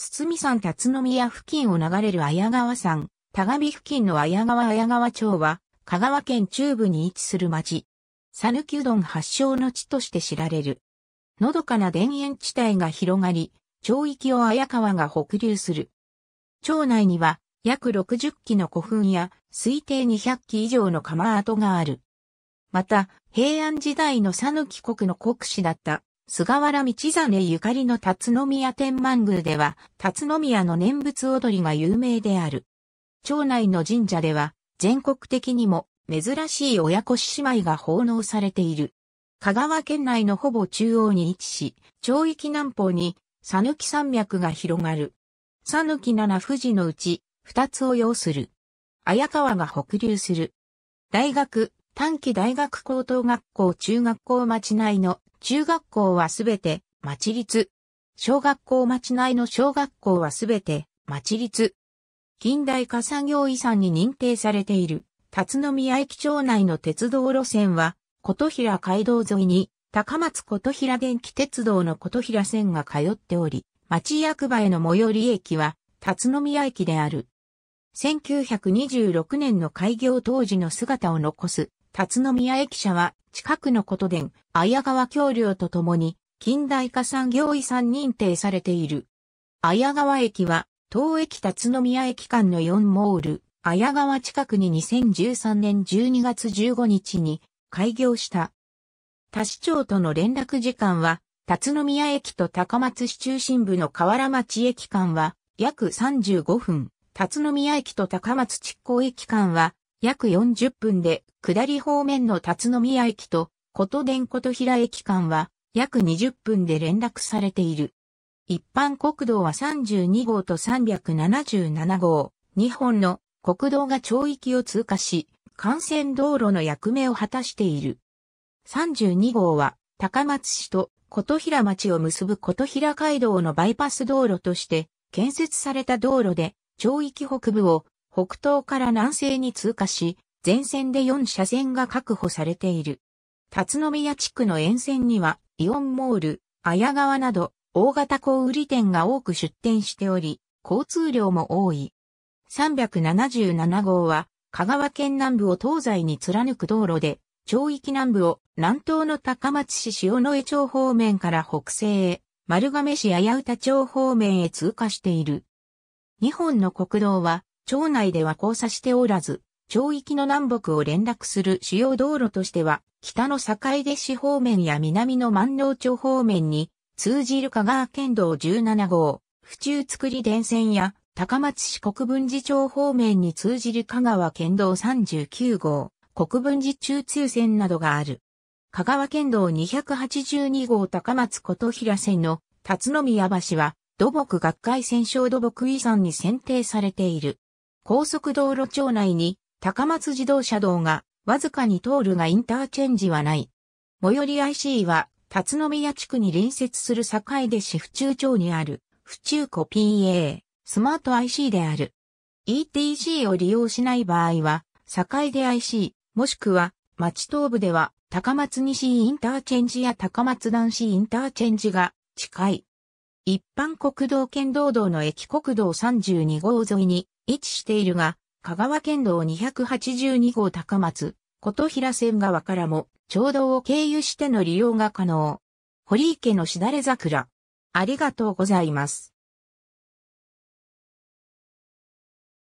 堤山辰宮付近を流れる綾川山、田上付近の綾川綾川町は、香川県中部に位置する町。讃岐うどん発祥の地として知られる。のどかな田園地帯が広がり、町域を綾川が北流する。町内には、約60基の古墳や、推定200基以上の釜跡がある。また、平安時代の讃岐国の国司だった菅原道真ゆかりの辰宮天満宮では、辰宮の念仏踊りが有名である。町内の神社では、全国的にも珍しい親子姉妹が奉納されている。香川県内のほぼ中央に位置し、町域南方に、さぬき山脈が広がる。さぬき七富士のうち、二つを要する。綾川が北流する。大学、短期大学高等学校中学校町内の中学校はすべて町立。小学校町内の小学校はすべて町立。近代化産業遺産に認定されている、辰宮駅町内の鉄道路線は、琴平街道沿いに、高松琴平電気鉄道の琴平線が通っており、町役場への最寄り駅は、辰宮駅である。1926年の開業当時の姿を残す辰宮駅舎は近くのことで綾川橋梁とともに近代化産業遺産認定されている。綾川駅は東駅辰宮駅間の4モール、綾川近くに2013年12月15日に開業した。多市町との連絡時間は、辰宮駅と高松市中心部の河原町駅間は約35分、辰宮駅と高松地港駅間は約40分で下り方面の立宮駅と琴殿琴平駅間は約20分で連絡されている。一般国道は32号と377号、2本の国道が町域を通過し、幹線道路の役目を果たしている。32号は高松市と琴平町を結ぶ琴平街道のバイパス道路として建設された道路で、町域北部を北東から南西に通過し、全線で4車線が確保されている。辰宮地区の沿線には、イオンモール、綾川など、大型小売店が多く出店しており、交通量も多い。377号は、香川県南部を東西に貫く道路で、町域南部を南東の高松市塩野江町方面から北西へ、丸亀市綾歌町方面へ通過している。2本の国道は町内では交差しておらず、町域の南北を連絡する主要道路としては、北の坂出市方面や南の万能町方面に通じる香川県道17号、府中造り電線や高松市国分寺町方面に通じる香川県道39号、国分寺中通線などがある。香川県道282号高松琴平線の辰宮橋は土木学会戦勝土木遺産に選定されている。高速道路町内に高松自動車道がわずかに通るがインターチェンジはない。最寄り IC は、辰宮地区に隣接する境で市府中町にある、府中湖 PA、スマート IC である。ETC を利用しない場合は、境で IC、もしくは、町東部では、高松西インターチェンジや高松男子インターチェンジが近い。一般国道県道道の駅国道32号沿いに位置しているが、香川県道282号高松、琴平線側からも、町道を経由しての利用が可能。堀池のしだれ桜。ありがとうございます。